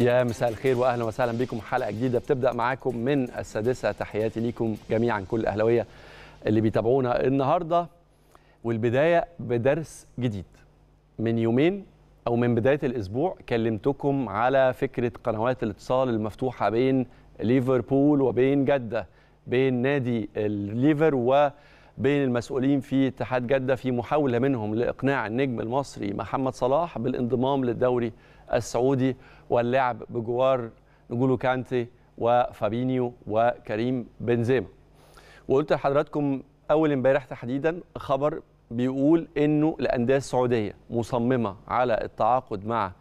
يا مساء الخير واهلا وسهلا بكم حلقه جديده بتبدا معاكم من السادسه تحياتي ليكم جميعا كل الاهلاويه اللي بيتابعونا النهارده والبدايه بدرس جديد من يومين او من بدايه الاسبوع كلمتكم على فكره قنوات الاتصال المفتوحه بين ليفربول وبين جده بين نادي الليفر و بين المسؤولين في اتحاد جدة في محاولة منهم لإقناع النجم المصري محمد صلاح بالانضمام للدوري السعودي واللعب بجوار نجولو كانتي وفابينيو وكريم بنزيما وقلت لحضراتكم أول امبارح تحديدا خبر بيقول انه الانديه السعوديه مصممه على التعاقد مع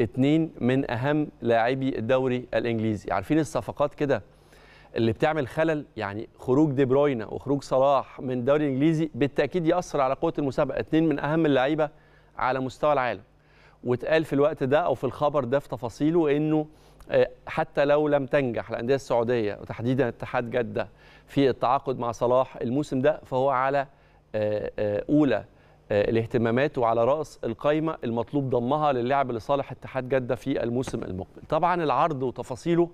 اثنين من اهم لاعبي الدوري الانجليزي عارفين الصفقات كده اللي بتعمل خلل يعني خروج دي بروينا وخروج صلاح من الدوري الانجليزي بالتاكيد ياثر على قوه المسابقه اثنين من اهم اللعيبه على مستوى العالم واتقال في الوقت ده او في الخبر ده في تفاصيله انه آه، حتى لو لم تنجح الانديه السعوديه وتحديدا اتحاد جده في التعاقد مع صلاح الموسم ده فهو على آه، آه، اولى الاهتمامات وعلى راس القايمه المطلوب ضمها للعب لصالح اتحاد جده في الموسم المقبل. طبعا العرض وتفاصيله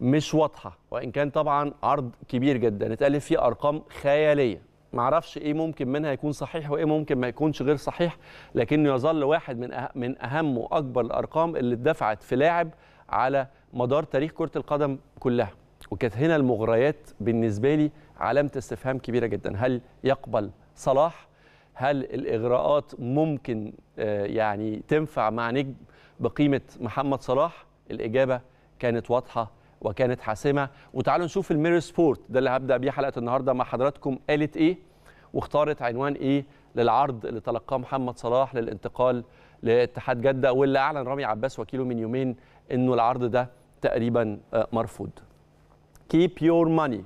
مش واضحه وان كان طبعا عرض كبير جدا اتقالت فيه ارقام خياليه معرفش ايه ممكن منها يكون صحيح وايه ممكن ما يكونش غير صحيح لكنه يظل واحد من أه... من اهم واكبر الارقام اللي اتدفعت في لاعب على مدار تاريخ كره القدم كلها وكانت هنا المغريات بالنسبه لي علامه استفهام كبيره جدا هل يقبل صلاح هل الاغراءات ممكن آه، يعني تنفع مع نجم بقيمه محمد صلاح الاجابه كانت واضحه وكانت حاسمه وتعالوا نشوف الميرور سبورت ده اللي هبدا بيه حلقه النهارده مع حضراتكم قالت ايه واختارت عنوان ايه للعرض اللي تلقاه محمد صلاح للانتقال لاتحاد جده واللي اعلن رامي عباس وكيله من يومين انه العرض ده تقريبا آه، مرفوض. Keep your money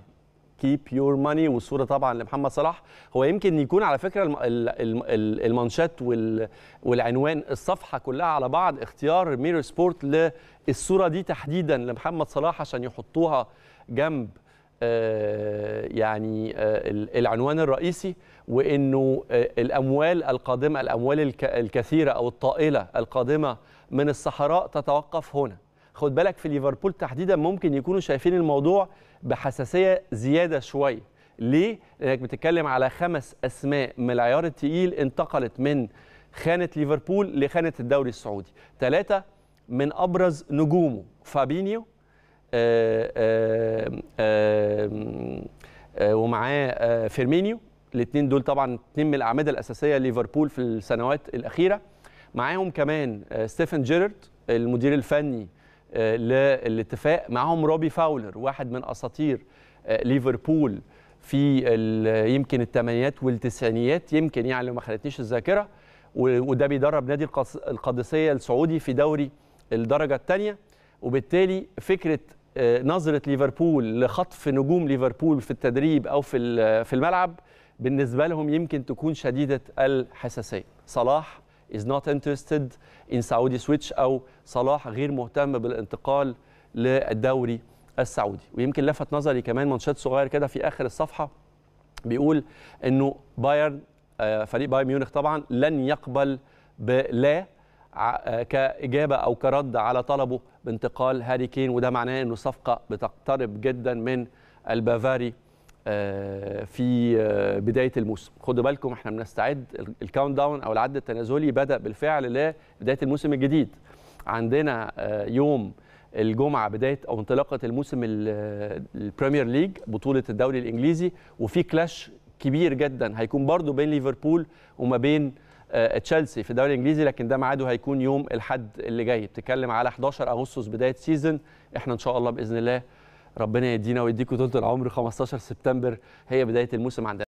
كيب يور ماني والصوره طبعا لمحمد صلاح هو يمكن يكون على فكره المانشات والعنوان الصفحه كلها على بعض اختيار ميرور سبورت للصوره دي تحديدا لمحمد صلاح عشان يحطوها جنب آه، يعني آه، العنوان الرئيسي وانه آه، الاموال القادمه الاموال الكثيره او الطائله القادمه من الصحراء تتوقف هنا خد بالك في ليفربول تحديدا ممكن يكونوا شايفين الموضوع بحساسيه زياده شويه ليه؟ لانك بتتكلم على خمس اسماء من العيار الثقيل انتقلت من خانه ليفربول لخانه الدوري السعودي، ثلاثه من ابرز نجومه فابينيو ااا آه، آه، آه، ومعاه فيرمينيو الاثنين دول طبعا اثنين من الاعمده الاساسيه ليفربول في السنوات الاخيره معاهم كمان ستيفن جيرارد المدير الفني آه، للاتفاق معاهم روبي فاولر واحد من اساطير آه، ليفربول في يمكن الثمانينات والتسعينيات يمكن يعني لو ما خلتنيش الذاكره وده بيدرب نادي القادسيه السعودي في دوري الدرجه الثانيه وبالتالي فكره آه، نظره ليفربول لخطف نجوم ليفربول في التدريب او في في الملعب بالنسبه لهم يمكن تكون شديده الحساسيه صلاح is not interested in Saudi switch أو صلاح غير مهتم بالانتقال للدوري السعودي ويمكن لفت نظري كمان منشط صغير كده في آخر الصفحة بيقول أنه بايرن آه، فريق بايرن ميونخ طبعا لن يقبل بلا آه، كإجابة أو كرد على طلبه بانتقال هاري كين وده معناه أنه صفقة بتقترب جدا من البافاري آه، في آه، بدايه الموسم خدوا بالكم احنا بنستعد الكاونت داون او العد التنازلي بدا بالفعل لبدايه الموسم الجديد عندنا آه، يوم الجمعه بدايه او انطلاقه الموسم البريمير ليج بطوله الدوري الانجليزي وفي كلاش كبير جدا هيكون برضو بين ليفربول وما بين تشيلسي في الدوري الانجليزي لكن ده ميعاده هيكون يوم الاحد اللي جاي بتتكلم على 11 اغسطس بدايه سيزون احنا ان شاء الله باذن الله ربنا يدينا ويديكم طول العمر 15 سبتمبر هي بدايه الموسم عندنا